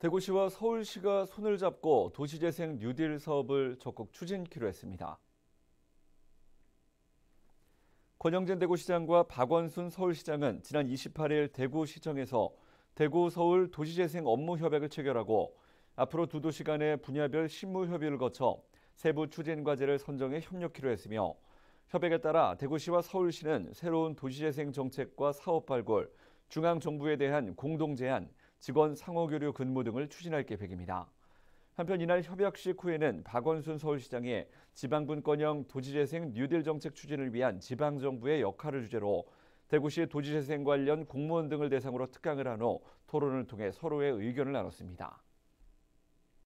대구시와 서울시가 손을 잡고 도시재생 뉴딜 사업을 적극 추진키로 했습니다. 권영진 대구시장과 박원순 서울시장은 지난 28일 대구시청에서 대구 서울 도시재생 업무 협약을 체결하고 앞으로 두 도시 간의 분야별 실무 협의를 거쳐 세부 추진 과제를 선정해 협력키로 했으며 협약에 따라 대구시와 서울시는 새로운 도시재생 정책과 사업 발굴, 중앙정부에 대한 공동 제안, 직원 상호 교류 근무 등을 추진할 계획입니다. 한편 이날 협약식 후에는 박원순 서울시장이 지방분권형 도시재생 뉴딜 정책 추진을 위한 지방정부의 역할을 주제로 대구시 도시재생 관련 공무원 등을 대상으로 특강을 한 후 토론을 통해 서로의 의견을 나눴습니다.